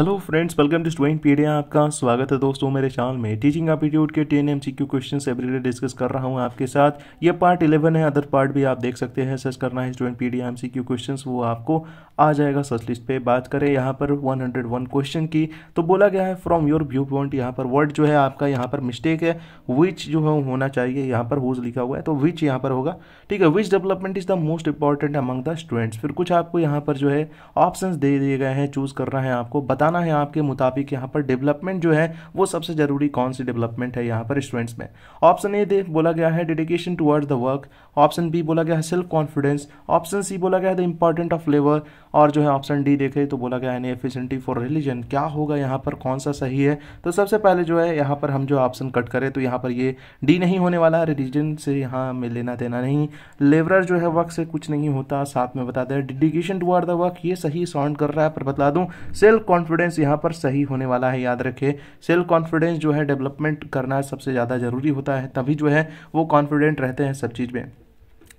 hello friends welcome to student pedia आपका स्वागत है दोस्तों मेरे चैनल में टीचिंग एप्टीट्यूड के ten M C Q question डे डिस्कस कर रहा हूं आपके साथ ये पार्ट 11 है अदर पार्ट भी आप देख सकते हैं सर्च करना है student pedia M C Q question वो आपको आ जाएगा सर्च लिस्ट पे बात करें यहाँ पर वन क्वेश्चन की तो बोला गया है फ्रॉम योर व्यू पॉइंट यहाँ पर वर्ड जो है आपका यहाँ पर मिस्टेक है विच जो है होना चाहिए यहाँ पर हुज लिखा हुआ है तो विच यहाँ पर होगा ठीक है which development is the most important among the students फिर कुछ आपको यहाँ पर जो है ऑप्शन दे दिए गए हैं चूज करना है आपको बता बताना है आपके मुताबिक यहाँ पर डेवलपमेंट जो है वो सबसे ज़रूरी कौन सी डेवलपमेंट है यहाँ पर स्टूडेंट्स में ऑप्शन ए दे बोला गया है dedication toward the work option B बोला गया है सेल्फ कॉन्फिडेंस ऑप्शन सी बोला गया है द इंपॉर्टेंट ऑफ लेबर और जो है ऑप्शन डी देखे तो बोला गया है एफिशेंटी फॉर रिलीजन क्या होगा यहाँ पर कौन सा सही है तो सबसे पहले जो है यहाँ पर हम जो ऑप्शन कट करें तो यहाँ पर ये डी नहीं होने वाला रिलीजन से यहाँ में लेना देना नहीं लेबर जो है वर्क से कुछ नहीं होता साथ में बता दें डेडिकेशन टूवर्ड द वर्क ये सही साउंड कर रहा है पर बता दूँ सेल्फ कॉन्फिडेंस कॉन्फिडेंस यहाँ पर सही होने वाला है याद रखें सेल्फ कॉन्फिडेंस जो है डेवलपमेंट करना सबसे ज़्यादा ज़रूरी होता है तभी जो है वो कॉन्फिडेंट रहते हैं सब चीज़ में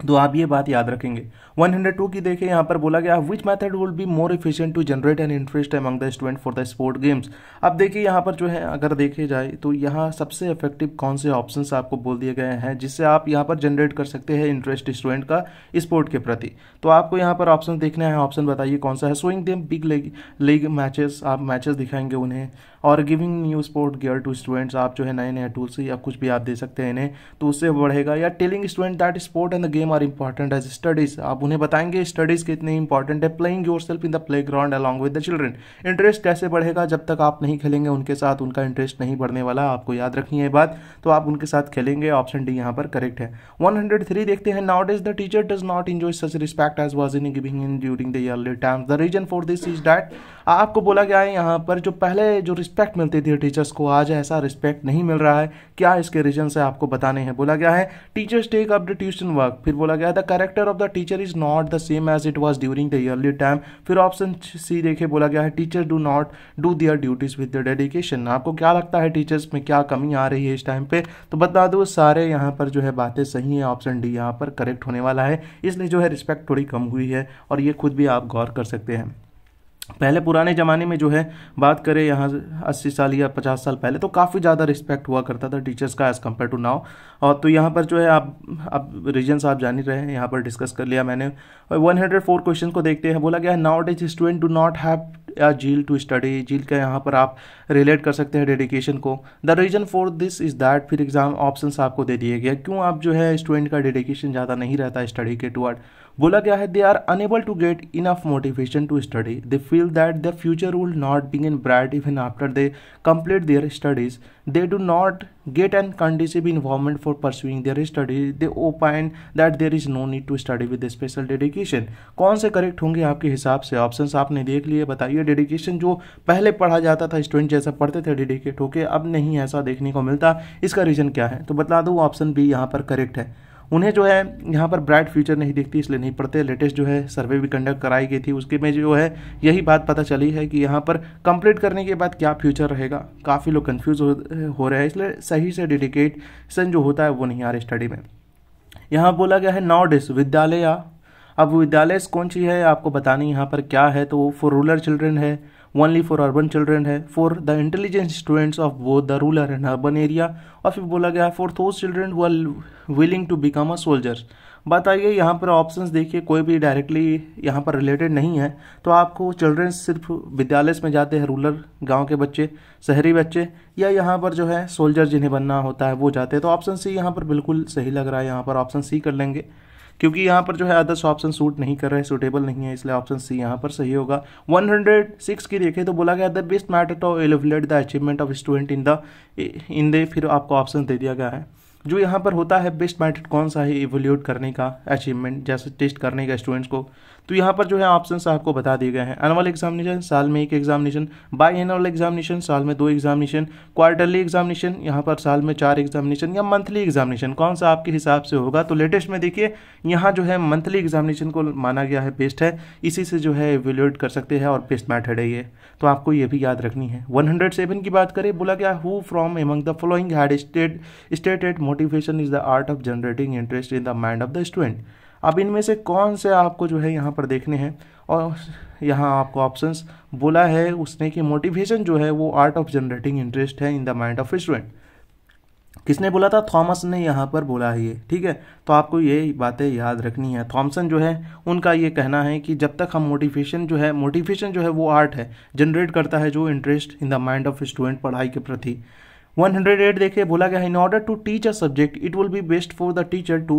तो आप ये बात याद रखेंगे 102 की देखिए यहाँ पर बोला गया which method will be more efficient to generate an interest among the student for the sport games अब देखिए यहाँ पर जो है अगर देखे जाए तो यहाँ सबसे इफेक्टिव कौन से ऑप्शन आपको बोल दिए गए हैं जिससे आप यहाँ पर जनरेट कर सकते हैं इंटरेस्ट स्टूडेंट का स्पोर्ट के प्रति तो आपको यहाँ पर ऑप्शन देखने हैं ऑप्शन बताइए कौन सा है swing them big league league matches आप मैचेस दिखाएंगे उन्हें और giving new sport gear to students आप जो है नए नए टूल्स या कुछ भी आप दे सकते हैं इन्हें तो उससे बढ़ेगा या telling student that sport and the game are important as studies आप उन्हें बताएंगे स्टडीज़ कितनी इंपॉर्टेंट है playing yourself in the playground along with the children interest कैसे बढ़ेगा जब तक आप नहीं खेलेंगे उनके साथ उनका इंटरेस्ट नहीं बढ़ने वाला आपको याद रखनी है बात तो आप उनके साथ खेलेंगे ऑप्शन डी यहाँ पर करेक्ट है वन देखते हैं nowadays the teacher does not enjoy such respect as was in giving in during the early times the reason for this is that आपको बोला गया है यहाँ पर जो पहले जो रिस्पेक्ट मिलती थी टीचर्स को आज ऐसा रिस्पेक्ट नहीं मिल रहा है क्या इसके रीजन है आपको बताने हैं बोला गया है teachers take up the tuition work फिर बोला गया the character of the teacher is not the same as it was during the early time फिर ऑप्शन सी देखे बोला गया है teacher do not do their duties with the dedication आपको क्या लगता है टीचर्स में क्या कमी आ रही है इस टाइम पे तो बता दो सारे यहाँ पर जो है बातें सही हैं ऑप्शन डी यहाँ पर करेक्ट होने वाला है इसलिए जो है रिस्पेक्ट थोड़ी कम हुई है और ये खुद भी आप गौर कर सकते हैं पहले पुराने ज़माने में जो है बात करें यहाँ अस्सी साल या पचास साल पहले तो काफ़ी ज़्यादा रिस्पेक्ट हुआ करता था टीचर्स का एज़ कम्पेयर टू नाउ और तो यहाँ पर जो है आप अब रीजन्स आप जान ही रहे हैं यहाँ पर डिस्कस कर लिया मैंने और 104 क्वेश्चन को देखते हैं बोला गया है nowadays student do not have या झील टू स्टडी झील का यहाँ पर आप रिलेट कर सकते हैं डेडिकेशन को the reason for this is that फिर एग्ज़ाम ऑप्शन आपको दे दिए गए क्यों आप जो है स्टूडेंट का डेडिकेशन ज़्यादा नहीं रहता स्टडी के टूअर्ड बोला गया है they are unable to get enough motivation to study they feel that the future will not in bright even after they complete their studies they do not get an conducive involvement for pursuing their study they opine that there is no need to study with special dedication कौन से correct होंगे आपके हिसाब से option आपने देख लिए बताइए डेडिकेशन जो पहले पढ़ा जाता था स्टूडेंट जैसा पढ़ते थे डेडिकेट होके अब नहीं ऐसा देखने को मिलता इसका रीज़न क्या है तो बता दो ऑप्शन बी यहाँ पर करेक्ट है उन्हें जो है यहाँ पर ब्राइट फ्यूचर नहीं दिखती इसलिए नहीं पढ़ते लेटेस्ट जो है सर्वे भी कंडक्ट कराई गई थी उसके में जो है यही बात पता चली है कि यहाँ पर कंप्लीट करने के बाद क्या फ्यूचर रहेगा काफ़ी लोग कंफ्यूज हो, हो रहे हैं इसलिए सही से डेडिकेशन जो होता है वो नहीं आ रहा स्टडी में यहाँ बोला गया है नॉट विद्यालय या अब विद्यालय कौन सी है आपको बतानी यहाँ पर क्या है तो फॉर रूरल चिल्ड्रेन है ओनली फॉर अर्बन चिल्ड्रेन है for the intelligence students of both the rural and urban area और फिर बोला गया for those children who are willing to become a बात बताइए यहाँ पर ऑप्शंस देखिए कोई भी डायरेक्टली यहाँ पर रिलेटेड नहीं है तो आपको चिल्ड्रेन सिर्फ विद्यालय में जाते हैं रूरल गांव के बच्चे शहरी बच्चे या यहाँ पर जो है सोल्जर जिन्हें बनना होता है वो जाते हैं तो ऑप्शन सी यहाँ पर बिल्कुल सही लग रहा है यहाँ पर ऑप्शन सी कर लेंगे क्योंकि यहाँ पर जो है अदर्स ऑप्शन सूट नहीं कर रहे सूटेबल नहीं है इसलिए ऑप्शन सी यहाँ पर सही होगा 106 की देखें तो बोला गया the best matter to elevate the achievement of student in the in the फिर आपको ऑप्शन दे दिया गया है जो यहाँ पर होता है बेस्ट मैटर कौन सा है इवोल्यूट करने का अचीवमेंट जैसे टेस्ट करने का स्टूडेंट्स को तो यहाँ पर जो है ऑप्शन आपको बता दिए गए हैं एनुअल एग्जामिनेशन साल में एक एग्जामिनेशन बाई एनुअल एग्जामिनेशन साल में दो एग्जामिनेशन क्वार्टरली एग्जामिनेशन यहाँ पर साल में चार एग्जामिनेशन या मंथली एग्जामिनेशन कौन सा आपके हिसाब से होगा तो लेटेस्ट में देखिए यहाँ जो है मंथली एग्जामिनेशन को माना गया है बेस्ट है इसी से जो है एवेल्यूएट कर सकते हैं और बेस्ट मैथड है ये तो आपको ये भी याद रखनी है वन की बात करें बोला गया who from among the following had state stated motivation is the art of generating interest in the mind of the student अब इनमें से कौन से आपको जो है यहाँ पर देखने हैं और यहाँ आपको ऑप्शंस बोला है उसने कि मोटिवेशन जो है वो आर्ट ऑफ जनरेटिंग इंटरेस्ट है in the mind of student किसने बोला था थॉमस ने यहाँ पर बोला है ये ठीक है तो आपको ये बातें याद रखनी है थॉमसन जो है उनका ये कहना है कि जब तक हम मोटिवेशन जो है मोटिवेशन जो है वो आर्ट है जनरेट करता है जो interest in the mind of student पढ़ाई के प्रति 108 देखिए बोला गया है in order to teach a subject it will be best for the teacher to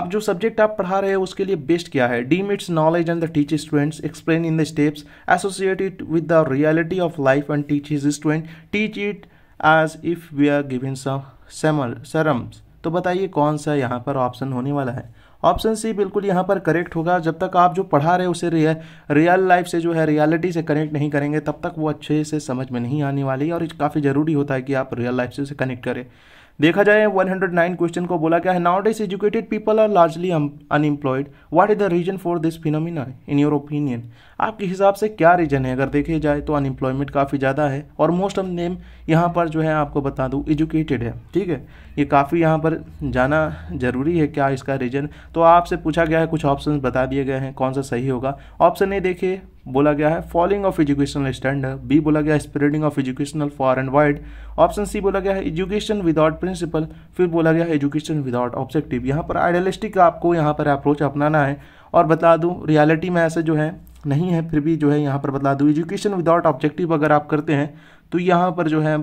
अब जो सब्जेक्ट आप पढ़ा रहे हो उसके लिए बेस्ट क्या है deem its knowledge and the teach students explain in the steps associated with the reality of life and teach his student teach it as if we are given some सेमल sermons तो बताइए कौन सा यहाँ पर option होने वाला है ऑप्शन सी बिल्कुल यहाँ पर करेक्ट होगा जब तक आप जो पढ़ा रहे उसे रियल लाइफ से जो है रियलिटी से कनेक्ट नहीं करेंगे तब तक वो अच्छे से समझ में नहीं आने वाली और काफ़ी ज़रूरी होता है कि आप रियल लाइफ से उसे कनेक्ट करें देखा जाए 109 क्वेश्चन को बोला क्या है nowadays educated people are largely unemployed what is the reason for this phenomena in your opinion आपके हिसाब से क्या रीजन है अगर देखे जाए तो अनएम्प्लॉयमेंट काफ़ी ज़्यादा है और मोस्ट ऑफ नेम यहाँ पर जो है आपको बता दूँ एजुकेटेड है ठीक है ये काफ़ी यहाँ पर जाना जरूरी है क्या इसका रीजन तो आपसे पूछा गया है कुछ ऑप्शन बता दिए गए हैं कौन सा सही होगा ऑप्शन ए देखिए बोला गया है following of educational standard B बोला गया है spreading of educational far and wide option C बोला गया है एजुकेशन विदाउट प्रिंसिपल फिर बोला गया है एजुकेशन विदाउट ऑब्जेक्टिव यहाँ पर आइडियलिस्टिक आपको यहाँ पर अप्रोच अपनाना है और बता दूँ रियालिटी में ऐसा जो है नहीं है फिर भी जो है यहाँ पर बता दूँ एजुकेशन विदाउट ऑब्जेक्टिव अगर आप करते हैं तो यहाँ पर जो है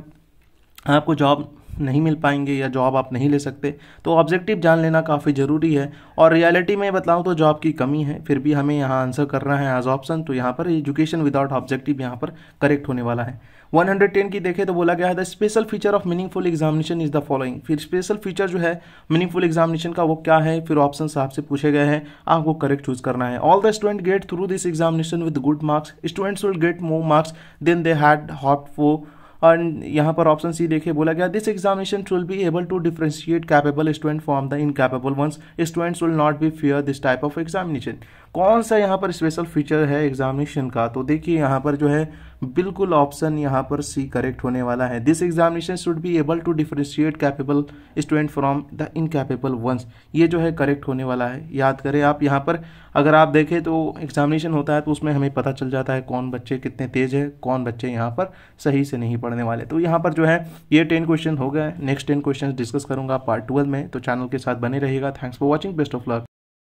आपको जॉब नहीं मिल पाएंगे या जॉब आप नहीं ले सकते तो ऑब्जेक्टिव जान लेना काफ़ी ज़रूरी है और रियलिटी में बताऊँ तो जॉब की कमी है फिर भी हमें यहाँ आंसर करना है एज ऑप्शन तो यहाँ पर एजुकेशन विदाउट ऑब्जेक्टिव यहाँ पर करेक्ट होने वाला है 110 की देखें तो बोला गया है the special feature of meaningful examination is the following फिर स्पेशल फीचर जो है मीनिंगफुल एग्जामिनेशन का वो क्या है फिर ऑप्शन आपसे पूछे गए हैं आपको करेक्ट चूज करना है all the student get through this examination with good marks students will get more marks than they had hoped for और यहाँ पर ऑप्शन सी देखिए बोला गया this examination will be able to differentiate capable student from the incapable ones students will not be fair this type of examination कौन सा यहाँ पर स्पेशल फीचर है एग्जामिनेशन का तो देखिए यहाँ पर जो है बिल्कुल ऑप्शन यहाँ पर सी करेक्ट होने वाला है this examination should be able to differentiate capable student from the incapable ones ये जो है करेक्ट होने वाला है याद करें आप यहाँ पर अगर आप देखें तो एग्जामिनेशन होता है तो उसमें हमें पता चल जाता है कौन बच्चे कितने तेज है कौन बच्चे यहाँ पर सही से नहीं पढ़ने वाले तो यहाँ पर जो है ये टेन क्वेश्चन हो गए नेक्स्ट टेन क्वेश्चन डिस्कस करूँगा पार्ट ट्वेल्व में तो चैनल के साथ बने रहेगा thanks for watching best of luck